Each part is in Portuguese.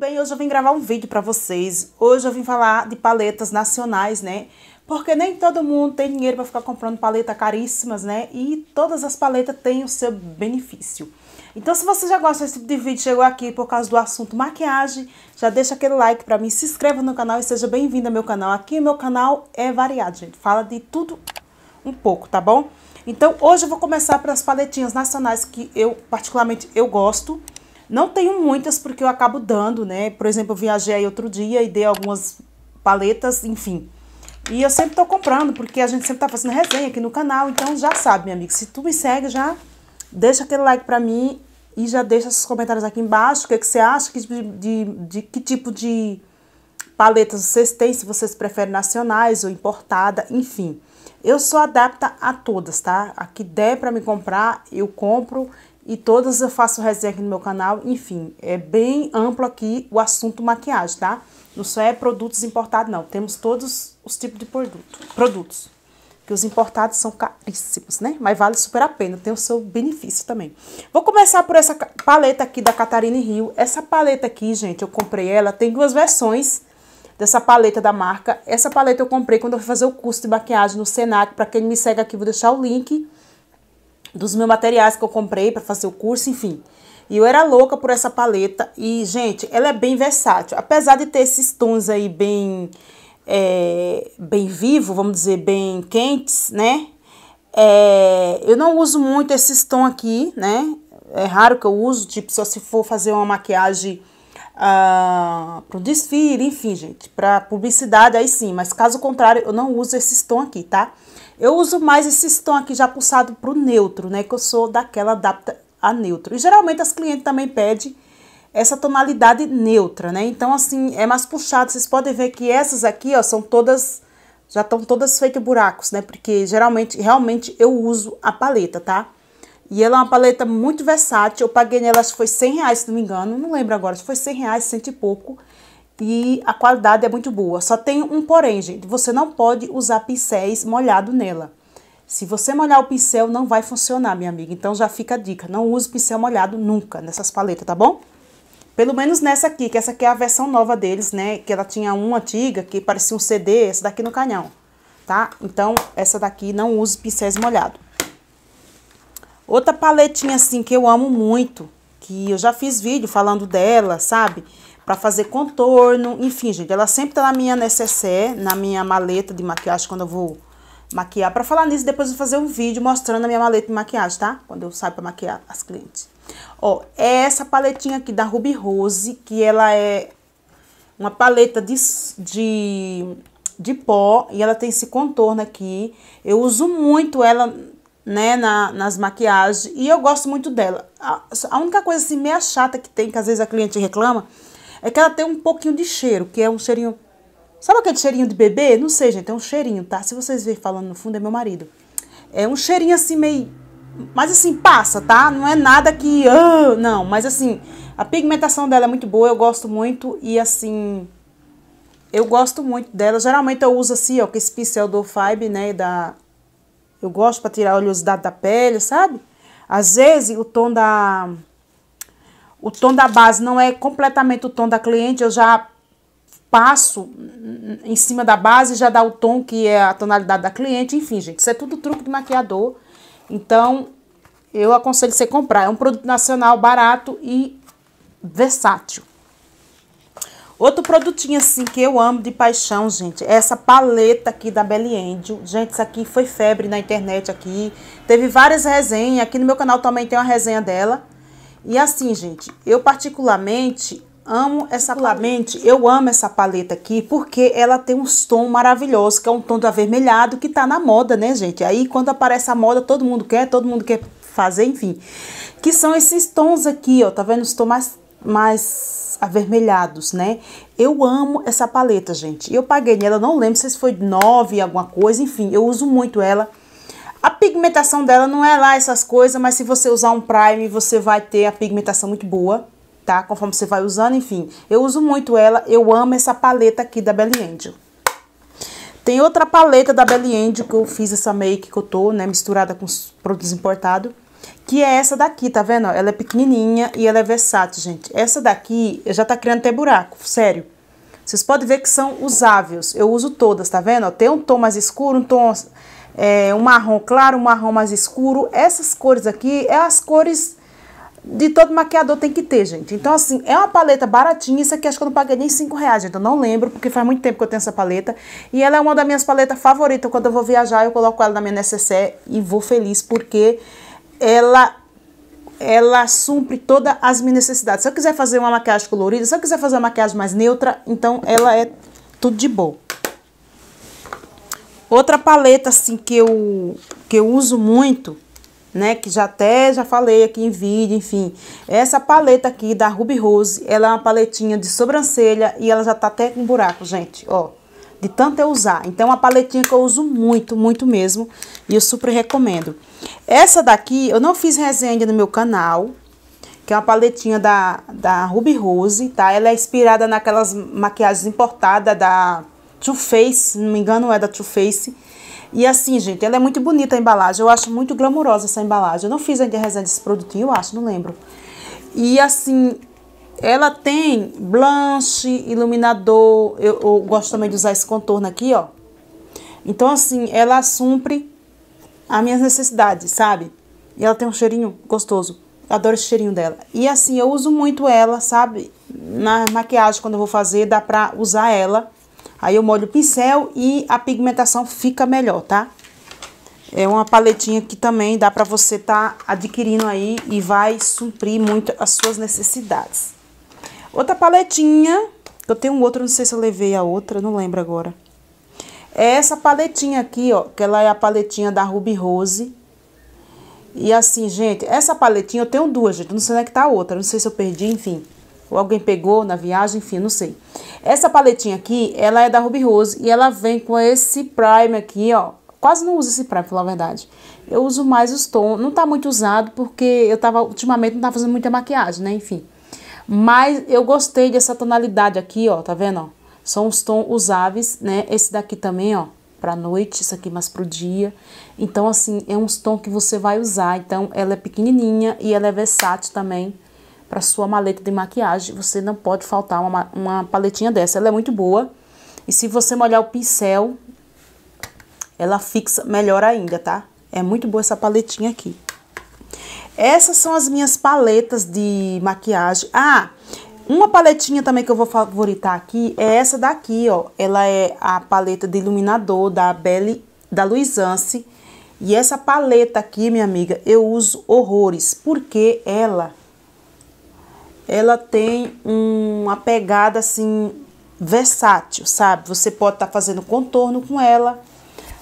bem? Hoje eu vim gravar um vídeo para vocês. Hoje eu vim falar de paletas nacionais, né? Porque nem todo mundo tem dinheiro para ficar comprando paletas caríssimas, né? E todas as paletas têm o seu benefício. Então, se você já gosta desse tipo de vídeo, chegou aqui por causa do assunto maquiagem, já deixa aquele like para mim, se inscreva no canal e seja bem-vindo ao meu canal. Aqui meu canal é variado, gente. Fala de tudo um pouco, tá bom? Então, hoje eu vou começar pelas paletinhas nacionais que eu, particularmente, eu gosto. Não tenho muitas porque eu acabo dando, né? Por exemplo, eu viajei outro dia e dei algumas paletas, enfim. E eu sempre tô comprando, porque a gente sempre tá fazendo resenha aqui no canal, então já sabe, minha amiga, se tu me segue, já deixa aquele like pra mim e já deixa seus comentários aqui embaixo, o que, é que você acha, que, de, de, de, que tipo de paletas vocês têm, se vocês preferem nacionais ou importada, enfim. Eu sou adapta a todas, tá? A que der para me comprar, eu compro e todas eu faço resenha aqui no meu canal. Enfim, é bem amplo aqui o assunto maquiagem, tá? Não só é produtos importados, não. Temos todos os tipos de produto, produtos. Que os importados são caríssimos, né? Mas vale super a pena, tem o seu benefício também. Vou começar por essa paleta aqui da Catarina Rio. Essa paleta aqui, gente, eu comprei ela, tem duas versões dessa paleta da marca. Essa paleta eu comprei quando eu fui fazer o curso de maquiagem no Senac. Para quem me segue aqui, vou deixar o link dos meus materiais que eu comprei para fazer o curso, enfim. E eu era louca por essa paleta. E, gente, ela é bem versátil. Apesar de ter esses tons aí bem, é, bem vivo, vamos dizer, bem quentes, né? É, eu não uso muito esses tons aqui, né? É raro que eu uso, tipo, só se for fazer uma maquiagem ah, para o desfile, enfim, gente, para publicidade, aí sim. Mas caso contrário, eu não uso esses tons aqui, tá? Tá? Eu uso mais esse tom aqui já pulsado para o neutro, né? Que eu sou daquela adapta a neutro. E geralmente as clientes também pedem essa tonalidade neutra, né? Então, assim, é mais puxado. Vocês podem ver que essas aqui, ó, são todas... Já estão todas feitas buracos, né? Porque geralmente, realmente, eu uso a paleta, tá? E ela é uma paleta muito versátil. Eu paguei nela, acho que foi 100 reais, se não me engano. Não lembro agora, acho que foi 100 reais, cento e pouco e a qualidade é muito boa. Só tem um porém, gente, você não pode usar pincéis molhado nela. Se você molhar o pincel, não vai funcionar, minha amiga. Então já fica a dica, não use pincel molhado nunca nessas paletas, tá bom? Pelo menos nessa aqui, que essa aqui é a versão nova deles, né? Que ela tinha uma antiga, que parecia um CD, essa daqui no canhão, tá? Então, essa daqui não use pincéis molhado. Outra paletinha, assim, que eu amo muito, que eu já fiz vídeo falando dela, sabe? Sabe? para fazer contorno. Enfim, gente, ela sempre tá na minha necessaire, na minha maleta de maquiagem quando eu vou maquiar. Para falar nisso, depois eu vou fazer um vídeo mostrando a minha maleta de maquiagem, tá? Quando eu saio para maquiar as clientes. Ó, é essa paletinha aqui da Ruby Rose, que ela é uma paleta de, de, de pó e ela tem esse contorno aqui. Eu uso muito ela, né, na, nas maquiagens e eu gosto muito dela. A, a única coisa assim meia chata que tem, que às vezes a cliente reclama, é que ela tem um pouquinho de cheiro, que é um cheirinho. Sabe aquele cheirinho de bebê? Não sei, gente, é um cheirinho, tá? Se vocês verem falando no fundo, é meu marido. É um cheirinho assim meio. Mas assim, passa, tá? Não é nada que. Ah", não, mas assim, a pigmentação dela é muito boa, eu gosto muito e assim. Eu gosto muito dela. Geralmente eu uso assim, ó, com esse pincel do Fibe, né? Da... Eu gosto pra tirar a oleosidade da pele, sabe? Às vezes o tom da o tom da base não é completamente o tom da cliente, eu já passo em cima da base, já dá o tom que é a tonalidade da cliente, enfim, gente, isso é tudo truque de maquiador. Então, eu aconselho você comprar. É um produto nacional barato e versátil. Outro produtinho assim que eu amo de paixão, gente, é essa paleta aqui da Belly Angel. Gente, isso aqui foi febre na internet aqui. Teve várias resenhas, aqui no meu canal também tem uma resenha dela. E assim, gente, eu particularmente amo essa paleta. Eu amo essa paleta aqui porque ela tem uns tom maravilhoso, que é um tom de avermelhado que tá na moda, né, gente? Aí quando aparece a moda, todo mundo quer, todo mundo quer fazer, enfim. Que são esses tons aqui, ó, tá vendo? Os tons mais, mais avermelhados, né? Eu amo essa paleta, gente. Eu paguei nela, não lembro se foi 9 alguma coisa, enfim, eu uso muito ela. A pigmentação dela não é lá essas coisas, mas se você usar um prime, você vai ter a pigmentação muito boa, tá? Conforme você vai usando, enfim. Eu uso muito ela, eu amo essa paleta aqui da Belly Angel. Tem outra paleta da Belly Angel que eu fiz essa make que eu tô, né, misturada com os produtos importados. Que é essa daqui, tá vendo? Ela é pequenininha e ela é versátil, gente. Essa daqui já tá criando até buraco, sério. Vocês podem ver que são usáveis. Eu uso todas, tá vendo? Tem um tom mais escuro, um tom é, um marrom claro, um marrom mais escuro. Essas cores aqui é as cores de todo maquiador tem que ter, gente. Então, assim, é uma paleta baratinha. Isso aqui acho que eu não paguei nem 5 reais, gente. Eu não lembro, porque faz muito tempo que eu tenho essa paleta. E ela é uma das minhas paletas favoritas. Quando eu vou viajar, eu coloco ela na minha necessaire e vou feliz, porque ela ela supre todas as minhas necessidades. Se eu quiser fazer uma maquiagem colorida, se eu quiser fazer uma maquiagem mais neutra, então ela é tudo de boa. Outra paleta, assim, que eu, que eu uso muito, né? Que já até já falei aqui em vídeo, enfim. É essa paleta aqui da Ruby Rose, ela é uma paletinha de sobrancelha e ela já tá até com buraco, gente, ó. De tanto eu usar. Então, é uma paletinha que eu uso muito, muito mesmo. E eu super recomendo. Essa daqui, eu não fiz resenha no meu canal, que é uma paletinha da, da Ruby Rose, tá? Ela é inspirada naquelas maquiagens importadas da Too Faced, se não me engano é da Too Faced. E assim, gente, ela é muito bonita a embalagem. Eu acho muito glamurosa essa embalagem. Eu não fiz ainda a resenha desse produtinho, eu acho, não lembro. E assim, ela tem blanche, iluminador. Eu, eu gosto também de usar esse contorno aqui, ó. Então, assim, ela cumpre as minhas necessidades, sabe? E ela tem um cheirinho gostoso. adoro esse cheirinho dela. E assim, eu uso muito ela, sabe? Na maquiagem, quando eu vou fazer, dá pra usar ela Aí eu molho o pincel e a pigmentação fica melhor, tá? É uma paletinha que também dá pra você tá adquirindo aí e vai suprir muito as suas necessidades. Outra paletinha, eu tenho outra, não sei se eu levei a outra, não lembro agora. É essa paletinha aqui, ó, que ela é a paletinha da Ruby Rose. E assim, gente, essa paletinha, eu tenho duas, gente, não sei onde é que tá a outra, não sei se eu perdi, enfim ou alguém pegou na viagem, enfim, não sei. Essa paletinha aqui, ela é da Ruby Rose e ela vem com esse primer aqui, ó. Quase não uso esse primer, a verdade. Eu uso mais os tons, não tá muito usado porque eu tava, ultimamente, não tava fazendo muita maquiagem, né, enfim. Mas eu gostei dessa tonalidade aqui, ó, tá vendo, ó? São os tons usáveis, né? Esse daqui também, ó, pra noite, esse aqui mais pro dia. Então, assim, é um tom que você vai usar. Então, ela é pequenininha e ela é versátil também, para sua maleta de maquiagem, você não pode faltar uma, uma paletinha dessa. Ela é muito boa. E se você molhar o pincel, ela fixa melhor ainda, tá? É muito boa essa paletinha aqui. Essas são as minhas paletas de maquiagem. Ah, uma paletinha também que eu vou favoritar aqui é essa daqui, ó. Ela é a paleta de iluminador da Belle, da Luisance. E essa paleta aqui, minha amiga, eu uso horrores, porque ela ela tem uma pegada assim versátil, sabe? Você pode estar tá fazendo contorno com ela,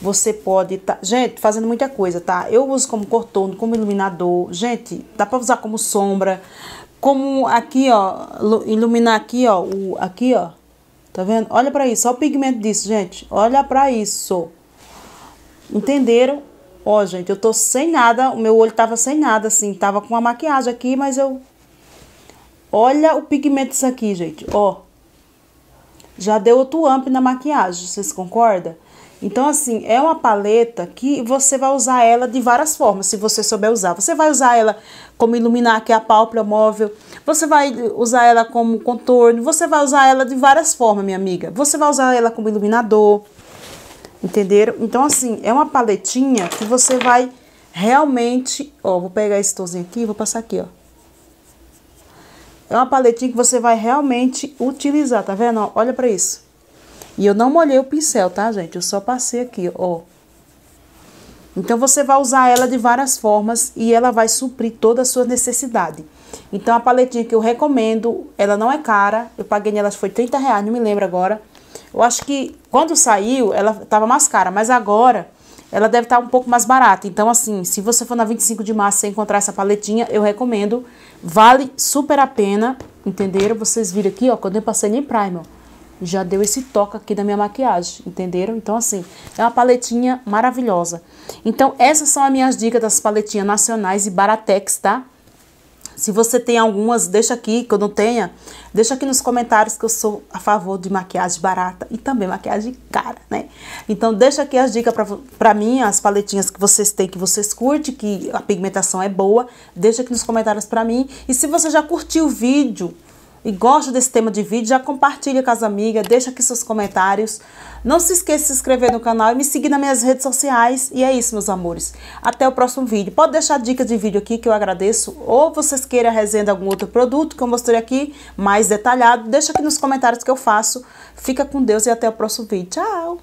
você pode estar, tá... gente, fazendo muita coisa, tá? Eu uso como contorno, como iluminador, gente, dá para usar como sombra, como aqui, ó, iluminar aqui, ó, o aqui, ó. Tá vendo? Olha para isso, olha o pigmento disso, gente. Olha para isso. Entenderam? Ó, gente, eu tô sem nada, o meu olho tava sem nada, assim, tava com a maquiagem aqui, mas eu Olha o pigmento disso aqui, gente. Ó. Já deu outro amp na maquiagem, vocês concordam? Então, assim, é uma paleta que você vai usar ela de várias formas, se você souber usar. Você vai usar ela como iluminar aqui é a pálpebra móvel, você vai usar ela como contorno, você vai usar ela de várias formas, minha amiga. Você vai usar ela como iluminador, entenderam? Então, assim, é uma paletinha que você vai realmente... Ó, vou pegar esse tozinho aqui e vou passar aqui, ó. É uma paletinha que você vai realmente utilizar, tá vendo? Olha pra isso. E eu não molhei o pincel, tá, gente? Eu só passei aqui, ó. Então, você vai usar ela de várias formas e ela vai suprir toda a sua necessidade. Então, a paletinha que eu recomendo, ela não é cara. Eu paguei nela, foi 30 reais, não me lembro agora. Eu acho que quando saiu, ela tava mais cara, mas agora ela deve estar tá um pouco mais barata. Então, assim, se você for na 25 de março e encontrar essa paletinha, eu recomendo. Vale super a pena, entenderam? Vocês viram aqui, ó, quando eu passei em primer, já deu esse toque aqui da minha maquiagem, entenderam? Então, assim, é uma paletinha maravilhosa. Então, essas são as minhas dicas das paletinhas nacionais e Baratex, tá? Se você tem algumas, deixa aqui, que eu não tenha, deixa aqui nos comentários que eu sou a favor de maquiagem barata e também maquiagem cara, né? Então deixa aqui as dicas para mim, as paletinhas que vocês têm, que vocês curtem, que a pigmentação é boa, deixa aqui nos comentários para mim. E se você já curtiu o vídeo, e gosta desse tema de vídeo, já compartilha com as amigas, deixa aqui seus comentários. Não se esqueça de se inscrever no canal e me seguir nas minhas redes sociais. E é isso, meus amores. Até o próximo vídeo. Pode deixar dicas de vídeo aqui que eu agradeço. Ou vocês queiram resenha de algum outro produto que eu mostrei aqui, mais detalhado. Deixa aqui nos comentários que eu faço. Fica com Deus e até o próximo vídeo. Tchau!